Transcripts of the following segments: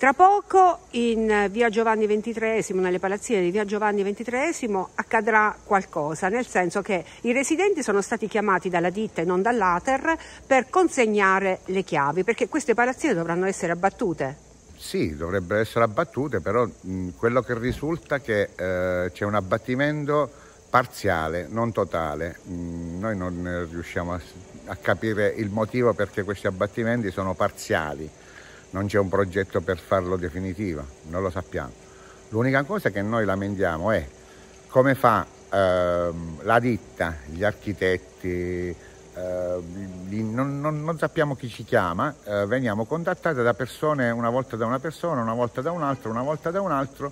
Tra poco in via Giovanni XXIII, nelle palazzine di via Giovanni XXIII, accadrà qualcosa, nel senso che i residenti sono stati chiamati dalla ditta e non dall'Ater per consegnare le chiavi, perché queste palazzine dovranno essere abbattute. Sì, dovrebbero essere abbattute, però mh, quello che risulta è che eh, c'è un abbattimento parziale, non totale. Mh, noi non riusciamo a, a capire il motivo perché questi abbattimenti sono parziali non c'è un progetto per farlo definitivo, non lo sappiamo. L'unica cosa che noi lamentiamo è come fa ehm, la ditta, gli architetti, ehm, non, non, non, sappiamo chi ci chiama, eh, veniamo contattati da persone una volta da una persona, una volta da un'altra, una volta da un altro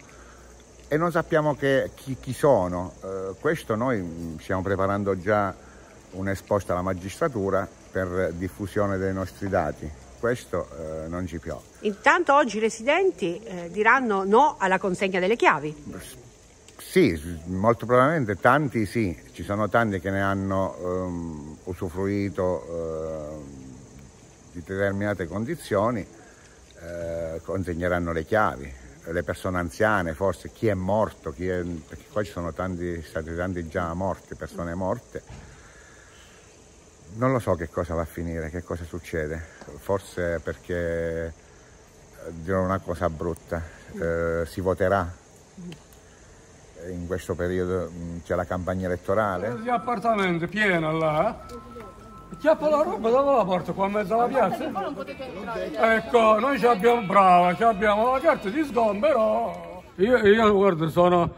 e non sappiamo che, chi, chi, sono. Eh, questo noi mm, stiamo preparando già un'esposta alla magistratura per diffusione dei nostri dati questo eh, non ci piove. Intanto oggi i residenti eh, diranno no alla consegna delle chiavi. Sì, molto probabilmente tanti sì, ci sono tanti che ne hanno ehm, usufruito eh, di determinate condizioni, eh, consegneranno le chiavi, le persone anziane forse, chi è morto, chi è... perché qua ci sono tanti, stati tanti già morti, persone morte non lo so che cosa va a finire, che cosa succede, forse perché eh, dirò una cosa brutta, eh, si voterà eh, in questo periodo mm, c'è la campagna elettorale. Gli appartamenti pieno là. Eh. Chiappa la roba dove la porto qua in mezzo alla piazza? Ecco, noi ci abbiamo brava, ci abbiamo la carta di sgombero. Io, io guarda, sono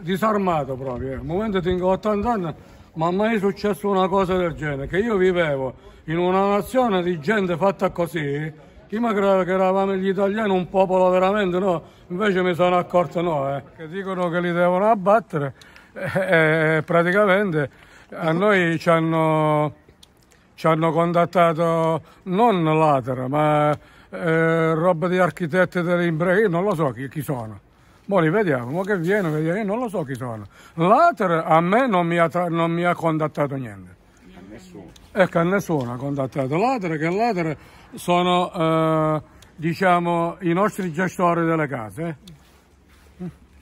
disarmato proprio. Al momento tengo 80 anni ma mai successo una cosa del genere, che io vivevo in una nazione di gente fatta così, io mi credevo che eravamo gli italiani un popolo veramente, no, invece mi sono accorto no, eh. che dicono che li devono abbattere e, eh, eh, eh, praticamente a noi ci hanno, ci hanno contattato non l'Atera, ma eh, roba di architetti dell'Imbrei, non lo so chi, chi sono. Boh, li vediamo, ma che viene, vediamo, io non lo so chi sono. L'Ater a me non mi ha, non mi ha contattato niente. A nessuno. Ecco, a nessuno ha contattato l'Ater, che l'Ater sono, eh, diciamo, i nostri gestori delle case.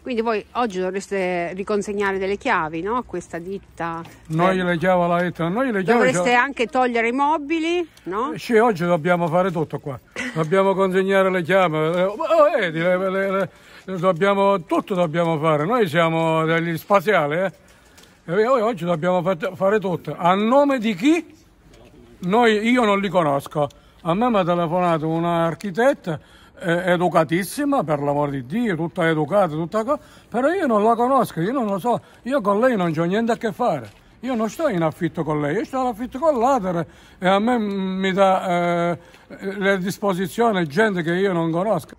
Quindi voi oggi dovreste riconsegnare delle chiavi no? a questa ditta. Noi eh. le chiavi alla ditta, noi le chiavi... Dovreste chiavi... Cioè- anche togliere i mobili, no? Eh, sì, oggi dobbiamo fare tutto qua. dobbiamo consegnare le chiavi. Eh, oh, vedi, eh, le, le, le, dobbiamo, tutto dobbiamo fare, noi siamo degli spaziali, eh? E oggi dobbiamo fare tutto. A nome di chi? Noi, io non li conosco. A me mi ha telefonato un'architetta eh, educatissima, per l'amor di Dio, tutta educata, tutta cosa, però io non la conosco, io non lo so, io con lei non ho niente a che fare. Io non sto in affitto con lei, io sto in affitto con l'Atere e a me mi dà eh, le disposizioni gente che io non conosco.